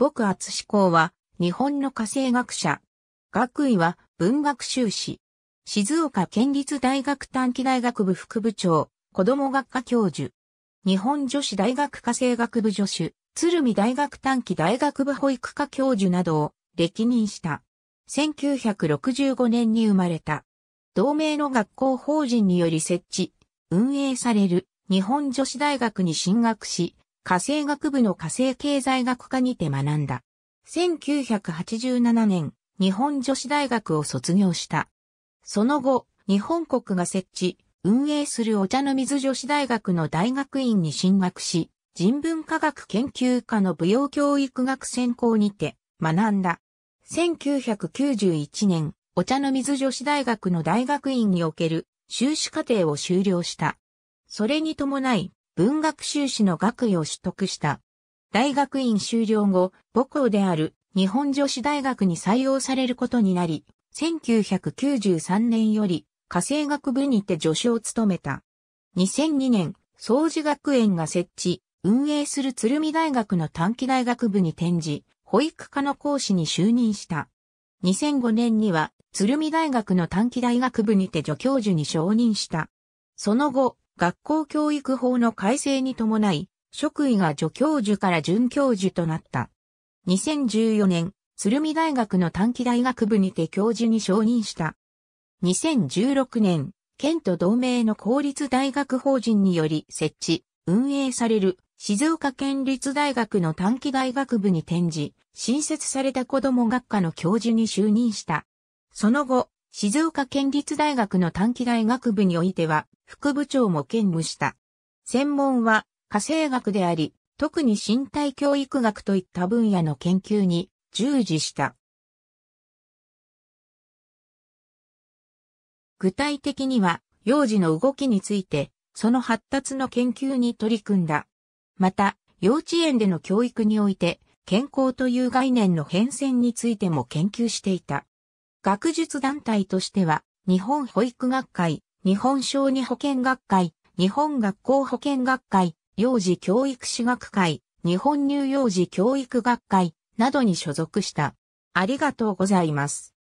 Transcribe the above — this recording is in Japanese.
僕厚志向は、日本の家政学者。学位は、文学修士。静岡県立大学短期大学部副部長、子供学科教授。日本女子大学家政学部助手、鶴見大学短期大学部保育科教授などを歴任した。1965年に生まれた。同盟の学校法人により設置、運営される日本女子大学に進学し、火星学部の火星経済学科にて学んだ。1987年、日本女子大学を卒業した。その後、日本国が設置、運営するお茶の水女子大学の大学院に進学し、人文科学研究科の舞踊教育学専攻にて学んだ。1991年、お茶の水女子大学の大学院における修士課程を修了した。それに伴い、文学修士の学位を取得した。大学院修了後、母校である日本女子大学に採用されることになり、1993年より家政学部にて助手を務めた。2002年、総除学園が設置、運営する鶴見大学の短期大学部に転じ、保育科の講師に就任した。2005年には、鶴見大学の短期大学部にて助教授に承認した。その後、学校教育法の改正に伴い、職位が助教授から准教授となった。2014年、鶴見大学の短期大学部にて教授に承認した。2016年、県と同盟の公立大学法人により設置、運営される静岡県立大学の短期大学部に転じ、新設された子ども学科の教授に就任した。その後、静岡県立大学の短期大学部においては、副部長も兼務した。専門は、家政学であり、特に身体教育学といった分野の研究に従事した。具体的には、幼児の動きについて、その発達の研究に取り組んだ。また、幼稚園での教育において、健康という概念の変遷についても研究していた。学術団体としては、日本保育学会、日本小児保健学会、日本学校保健学会、幼児教育士学会、日本乳幼児教育学会などに所属した。ありがとうございます。